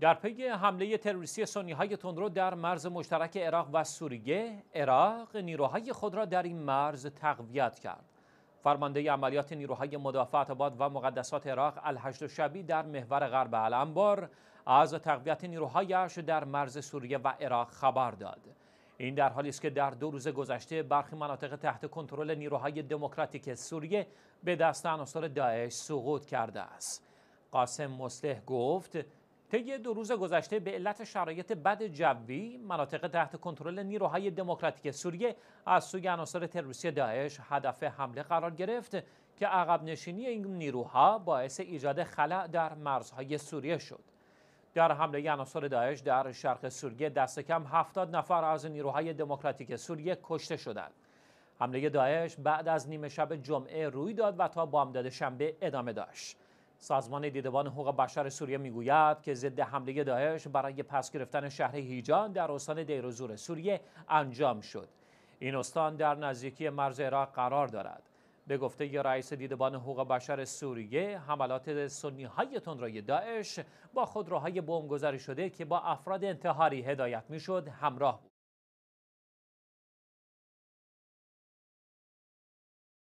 در پی حمله تروریستی سنی های تندرو در مرز مشترک عراق و سوریه، عراق نیروهای خود را در این مرز تقویت کرد. فرمانده عملیات نیروهای مدافع آباد و مقدسات عراق الحشد شبی در محور غرب الانبار از تقویت نیروهایش در مرز سوریه و عراق خبر داد. این در حالی است که در دو روز گذشته برخی مناطق تحت کنترل نیروهای دموکراتیک سوریه به دست عناصر داعش سقوط کرده است. قاسم مصلح گفت طی دو روز گذشته به علت شرایط بد جوی مناطق تحت کنترل نیروهای دموکراتیک سوریه از سوی عناصر تروریستی داعش هدف حمله قرار گرفت که عقب نشینی این نیروها باعث ایجاد خلع در مرزهای سوریه شد در حمله عناصر داعش در شرق سوریه دست کم 70 نفر از نیروهای دموکراتیک سوریه کشته شدند حمله داعش بعد از نیمه شب جمعه روی داد و تا بامداد شنبه ادامه داشت سازمان دیدبان حقوق بشر سوریه میگوید که ضد حمله داعش برای پس گرفتن شهر هیجان در استان دیروزور سوریه انجام شد این استان در نزدیکی مرز عراق قرار دارد به گفته ی رئیس دیدبان حقوق بشر سوریه حملات سنی های تندروی داعش با خودروهای بمبگذاری شده که با افراد انتحاری هدایت میشد همراه بود